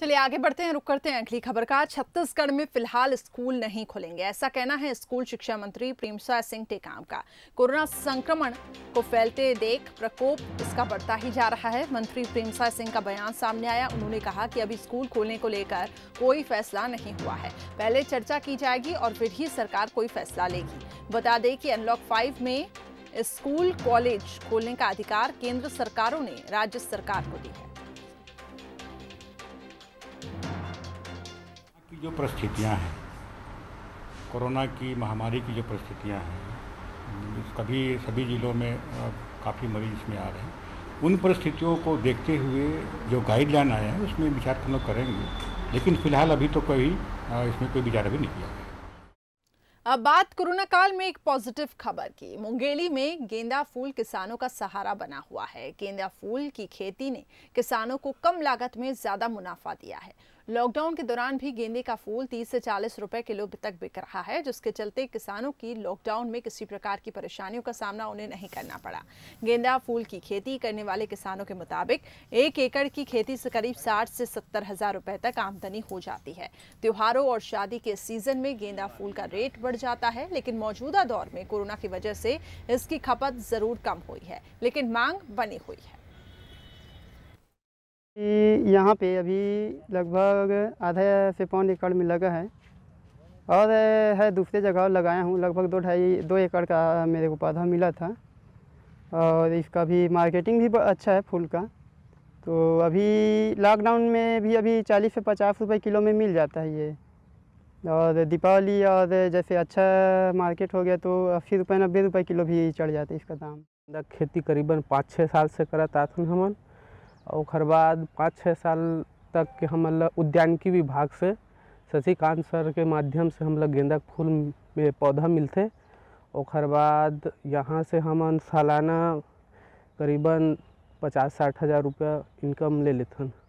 चलिए आगे बढ़ते हैं रुक करते हैं अगली खबर का छत्तीसगढ़ में फिलहाल स्कूल नहीं खुलेंगे ऐसा कहना है स्कूल शिक्षा मंत्री प्रेमसा सिंह टेकाम का कोरोना संक्रमण को फैलते देख प्रकोप इसका बढ़ता ही जा रहा है मंत्री प्रेमसा सिंह का बयान सामने आया उन्होंने कहा कि अभी स्कूल खोलने को लेकर कोई फैसला नहीं हुआ है पहले चर्चा की जाएगी और फिर ही सरकार कोई फैसला लेगी बता दें कि अनलॉक फाइव में स्कूल कॉलेज खोलने का अधिकार केंद्र सरकारों ने राज्य सरकार को दी है जो परिस्थितियाँ हैं कोरोना की महामारी की जो परिस्थितियाँ हैं कभी सभी ज़िलों में काफ़ी मरीज इसमें आ रहे हैं उन परिस्थितियों को देखते हुए जो गाइडलाइन आए हैं उसमें विचार हम तो लोग करेंगे लेकिन फिलहाल अभी तो कोई इसमें कोई विचार अभी नहीं किया गया अब बात कोरोना काल में एक पॉजिटिव खबर की मुंगेली में गेंदा फूल किसानों का सहारा बना हुआ है गेंदा फूल की खेती ने किसानों को कम लागत में ज्यादा मुनाफा दिया है लॉकडाउन के दौरान भी गेंदे का फूल 30 से 40 रुपए किलो तक बिक रहा है जिसके चलते किसानों की लॉकडाउन में किसी प्रकार की परेशानियों का सामना उन्हें नहीं करना पड़ा गेंदा फूल की खेती करने वाले किसानों के मुताबिक एक एकड़ की खेती से करीब साठ से सत्तर हजार रुपए तक आमदनी हो जाती है त्योहारों और शादी के सीजन में गेंदा फूल का रेट बढ़ जाता है लेकिन मौजूदा दौर में कोरोना की वजह से इसकी खपत जरूर कम हुई है लेकिन मांग बनी हुई है यहाँ पे अभी लगभग आधा से पौन एकड़ में लगा है और है दूसरे जगह लगाया हूँ लगभग दो ढाई दो एकड़ का मेरे को पौधा मिला था और इसका भी मार्केटिंग भी अच्छा है फूल का तो अभी लॉकडाउन में भी अभी चालीस से पचास रुपये किलो में मिल जाता है ये और दीपावली और जैसे अच्छा मार्केट हो गया तो अस्सी रुपये नब्बे रुपये किलो भी चढ़ जाता है इसका दाम खेती करीबन पाँच छः साल से करा था हमन और बाद पाँच छः साल तक के हम लोग उद्यानिकी विभाग से शशिकांत सर के माध्यम से हम लोग गेंदा फूल में पौधा मिलते और बाद यहाँ से हम सालाना करीबन पचास साठ हज़ार रुपया इनकम ले हैं